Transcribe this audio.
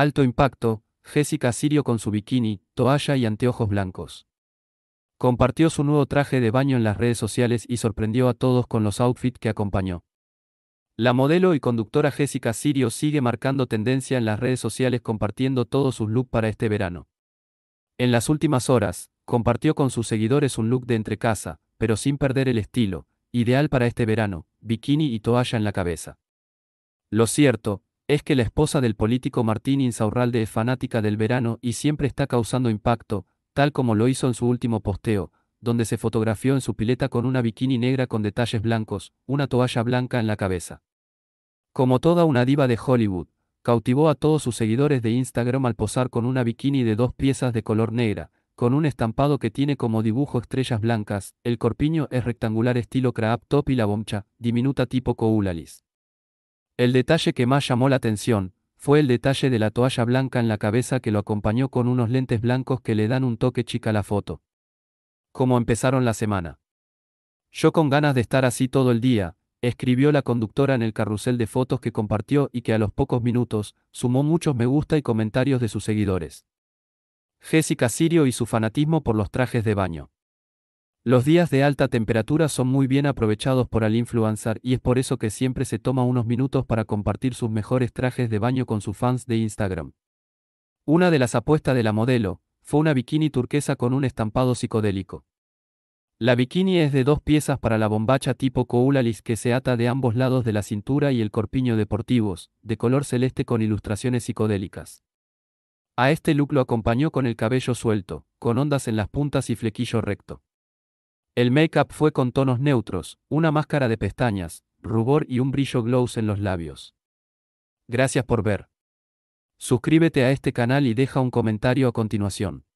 Alto impacto, Jessica Sirio con su bikini, toalla y anteojos blancos. Compartió su nuevo traje de baño en las redes sociales y sorprendió a todos con los outfits que acompañó. La modelo y conductora Jessica Sirio sigue marcando tendencia en las redes sociales compartiendo todos sus looks para este verano. En las últimas horas, compartió con sus seguidores un look de entrecasa, pero sin perder el estilo, ideal para este verano, bikini y toalla en la cabeza. Lo cierto, es que la esposa del político Martín Insaurralde es fanática del verano y siempre está causando impacto, tal como lo hizo en su último posteo, donde se fotografió en su pileta con una bikini negra con detalles blancos, una toalla blanca en la cabeza. Como toda una diva de Hollywood, cautivó a todos sus seguidores de Instagram al posar con una bikini de dos piezas de color negra, con un estampado que tiene como dibujo estrellas blancas, el corpiño es rectangular estilo crab top y la bomcha, diminuta tipo coulalis. El detalle que más llamó la atención, fue el detalle de la toalla blanca en la cabeza que lo acompañó con unos lentes blancos que le dan un toque chica a la foto. Como empezaron la semana. Yo con ganas de estar así todo el día, escribió la conductora en el carrusel de fotos que compartió y que a los pocos minutos sumó muchos me gusta y comentarios de sus seguidores. Jessica Sirio y su fanatismo por los trajes de baño. Los días de alta temperatura son muy bien aprovechados por al influencer y es por eso que siempre se toma unos minutos para compartir sus mejores trajes de baño con sus fans de Instagram. Una de las apuestas de la modelo fue una bikini turquesa con un estampado psicodélico. La bikini es de dos piezas para la bombacha tipo Koulalis que se ata de ambos lados de la cintura y el corpiño deportivos, de color celeste con ilustraciones psicodélicas. A este look lo acompañó con el cabello suelto, con ondas en las puntas y flequillo recto. El make-up fue con tonos neutros, una máscara de pestañas, rubor y un brillo glows en los labios. Gracias por ver. Suscríbete a este canal y deja un comentario a continuación.